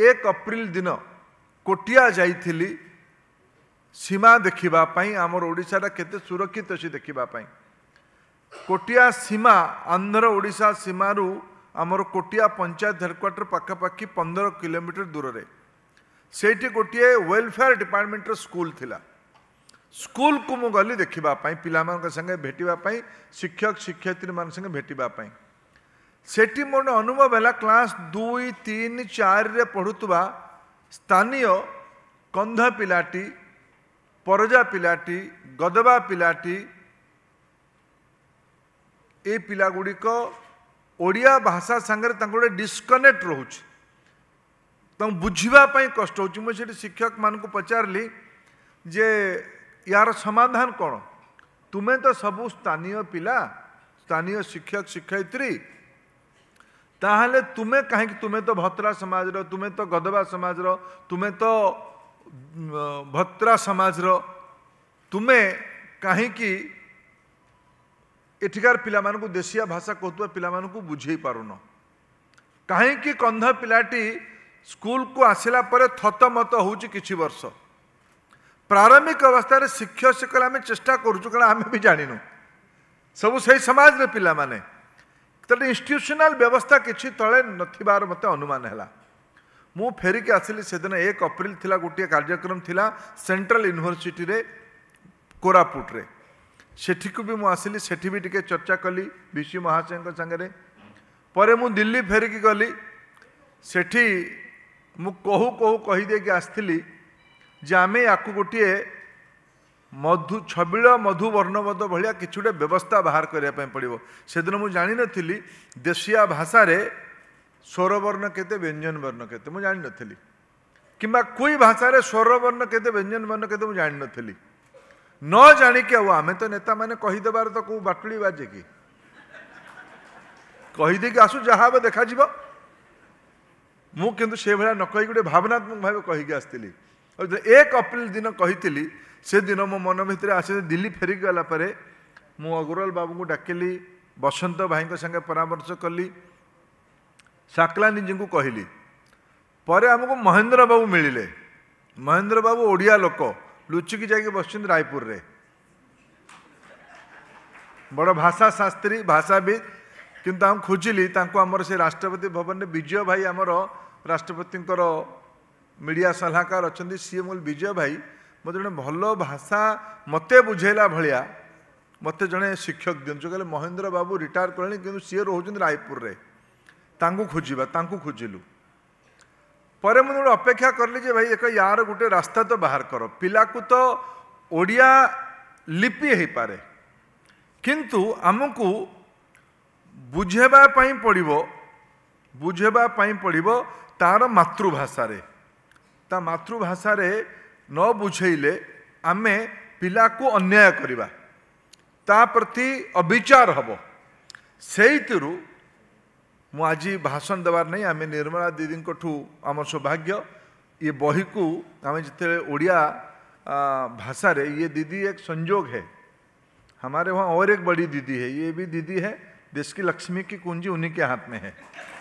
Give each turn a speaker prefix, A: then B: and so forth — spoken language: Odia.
A: एक अप्रिल दिन कोटिया ଯାଇଥିଲି ସୀମା ଦେଖିବା ପାଇଁ ଆମର ଓଡ଼ିଶାଟା କେତେ ସୁରକ୍ଷିତ ଅଛି ଦେଖିବା ପାଇଁ କୋଟିଆ ସୀମା ଆନ୍ଧ୍ର ଓଡ଼ିଶା ସୀମାରୁ ଆମର କୋଟିଆ ପଞ୍ଚାୟତ ହେଡ଼କ୍ୱାର୍ଟର ପାଖାପାଖି ପନ୍ଦର କିଲୋମିଟର ଦୂରରେ ସେଇଠି ଗୋଟିଏ ୱେଲଫେୟାର ଡିପାର୍ଟମେଣ୍ଟର ସ୍କୁଲ ଥିଲା ସ୍କୁଲକୁ ମୁଁ ଗଲି ଦେଖିବା ପାଇଁ ପିଲାମାନଙ୍କ ସାଙ୍ଗେ ଭେଟିବା ପାଇଁ ଶିକ୍ଷକ ଶିକ୍ଷୟିତ୍ରୀମାନଙ୍କ ସାଙ୍ଗେ ଭେଟିବା ପାଇଁ ସେଠି ମୋର ଅନୁଭବ ହେଲା କ୍ଲାସ୍ ଦୁଇ ତିନି ଚାରିରେ ପଢ଼ୁଥିବା ସ୍ଥାନୀୟ କନ୍ଧ ପିଲାଟି ପରଜା ପିଲାଟି ଗଦବା ପିଲାଟି ଏ ପିଲାଗୁଡ଼ିକ ଓଡ଼ିଆ ଭାଷା ସାଙ୍ଗରେ ତାଙ୍କର ଗୋଟେ ଡିସକନେକ୍ଟ ରହୁଛି ତାଙ୍କୁ ବୁଝିବା ପାଇଁ କଷ୍ଟ ହେଉଛି ମୁଁ ସେଠି ଶିକ୍ଷକମାନଙ୍କୁ ପଚାରିଲି ଯେ ଏହାର ସମାଧାନ କ'ଣ ତୁମେ ତ ସବୁ ସ୍ଥାନୀୟ ପିଲା ସ୍ଥାନୀୟ ଶିକ୍ଷକ ଶିକ୍ଷୟିତ୍ରୀ ताहले तुम्हें कहीं तुम्हें तो भत्रा समाज तुम्हें तो गदवा समाज तुम्हें तो भत्रा समाज तुम्हें कहीं एठिकार पा देशिया भाषा कहुआ पा बुझे पार न कहीं कंध पाटी स्कूल को आसला पर मत हो कि वर्ष प्रारंभिक अवस्था शिक्षक आम चेष्टा करें भी जानू सब से समाज पिला माने। ତା'ହେଲେ ଇନଷ୍ଟିଟ୍ୟୁସନାଲ ବ୍ୟବସ୍ଥା କିଛି ତଳେ ନଥିବାର ମୋତେ ଅନୁମାନ ହେଲା ମୁଁ ଫେରିକି ଆସିଲି ସେଦିନ ଏକ ଅପ୍ରିଲ ଥିଲା ଗୋଟିଏ କାର୍ଯ୍ୟକ୍ରମ ଥିଲା ସେଣ୍ଟ୍ରାଲ୍ ୟୁନିଭର୍ସିଟିରେ କୋରାପୁଟରେ ସେଠିକୁ ବି ମୁଁ ଆସିଲି ସେଠି ବି ଟିକିଏ ଚର୍ଚ୍ଚା କଲି ବି ସି ମହାଶୟଙ୍କ ସାଙ୍ଗରେ ପରେ ମୁଁ ଦିଲ୍ଲୀ ଫେରିକି ଗଲି ସେଠି ମୁଁ କହୁ କହୁ କହିଦେଇକି ଆସିଥିଲି ଯେ ଆମେ ୟାକୁ ଗୋଟିଏ ମଧୁ ଛବିଳ ମଧୁ ବର୍ଣ୍ଣବଦ ଭଳିଆ କିଛି ଗୋଟେ ବ୍ୟବସ୍ଥା ବାହାର କରିବା ପାଇଁ ପଡ଼ିବ ସେଦିନ ମୁଁ ଜାଣିନଥିଲି ଦେଶିଆ ଭାଷାରେ ସ୍ୱରବର୍ଣ୍ଣ କେତେ ବ୍ୟଞ୍ଜନ ବର୍ଣ୍ଣ କେତେ ମୁଁ ଜାଣିନଥିଲି କିମ୍ବା କୁଇ ଭାଷାରେ ସ୍ୱରବର୍ଣ୍ଣ କେତେ ବ୍ୟଞ୍ଜନ ବର୍ଣ୍ଣ କେତେ ମୁଁ ଜାଣିନଥିଲି ନ ଜାଣିକି ଆଉ ଆମେ ତ ନେତାମାନେ କହିଦେବାର ତ କେଉଁ ବାଟୁଳି ବାଜେ କି କହିଦେଇକି ଆସୁ ଯାହା ହେବ ଦେଖାଯିବ ମୁଁ କିନ୍ତୁ ସେଭଳିଆ ନ କହିକି ଗୋଟେ ଭାବନାତ୍ମକ ଭାବେ କହିକି ଆସିଥିଲି ଏକ ଅପ୍ରିଲ ଦିନ କହିଥିଲି ସେଦିନ ମୋ ମନ ଭିତରେ ଆସିଛନ୍ତି ଦିଲ୍ଲୀ ଫେରିକି ଗଲା ପରେ ମୁଁ ଅଗ୍ରୱାଲ ବାବୁଙ୍କୁ ଡାକିଲି ବସନ୍ତ ଭାଇଙ୍କ ସାଙ୍ଗେ ପରାମର୍ଶ କଲି ସାକ୍ଲାନିଜୀଙ୍କୁ କହିଲି ପରେ ଆମକୁ ମହେନ୍ଦ୍ର ବାବୁ ମିଳିଲେ ମହେନ୍ଦ୍ର ବାବୁ ଓଡ଼ିଆ ଲୋକ ଲୁଚିକି ଯାଇକି ବସିଛନ୍ତି ରାୟପୁରରେ ବଡ଼ ଭାଷା ଶାସ୍ତ୍ରୀ ଭାଷାବିତ୍ କିନ୍ତୁ ଆମେ ଖୋଜିଲି ତାଙ୍କୁ ଆମର ସେ ରାଷ୍ଟ୍ରପତି ଭବନରେ ବିଜୟ ଭାଇ ଆମର ରାଷ୍ଟ୍ରପତିଙ୍କର ମିଡ଼ିଆ ସଲାହକାର ଅଛନ୍ତି ସିଏ ମୁଁ ବିଜୟ ଭାଇ ମୋତେ ଜଣେ ଭଲ ଭାଷା ମୋତେ ବୁଝେଇଲା ଭଳିଆ ମୋତେ ଜଣେ ଶିକ୍ଷକ ଦିଅନ୍ତୁ କହିଲେ ମହେନ୍ଦ୍ର ବାବୁ ରିଟାୟାର୍ କଲେଣି କିନ୍ତୁ ସିଏ ରହୁଛନ୍ତି ରାୟପୁରରେ ତାଙ୍କୁ ଖୋଜିବା ତାଙ୍କୁ ଖୋଜିଲୁ ପରେ ମୁଁ ଜଣେ ଅପେକ୍ଷା କରିଲି ଯେ ଭାଇ ଏକ ୟାର ଗୋଟେ ରାସ୍ତା ତ ବାହାର କର ପିଲାକୁ ତ ଓଡ଼ିଆ ଲିପି ହେଇପାରେ କିନ୍ତୁ ଆମକୁ ବୁଝେଇବା ପାଇଁ ପଡ଼ିବ ବୁଝେଇବା ପାଇଁ ପଡ଼ିବ ତା'ର ମାତୃଭାଷାରେ ତା ମାତୃଭାଷାରେ न बुझेले आम पा को अन्याय करवा प्रति अबिचार हम से मुझे भाषण देवार नहीं आम निर्मला दीदी ठू आम सौभाग्य ये बही को आम जिते ओडिया भाषा रे ये दीदी एक संजोग है हमारे वहाँ और एक बड़ी दीदी है ये भी दीदी है देश की लक्ष्मी की कुंजी उन्हीं के हाथ में है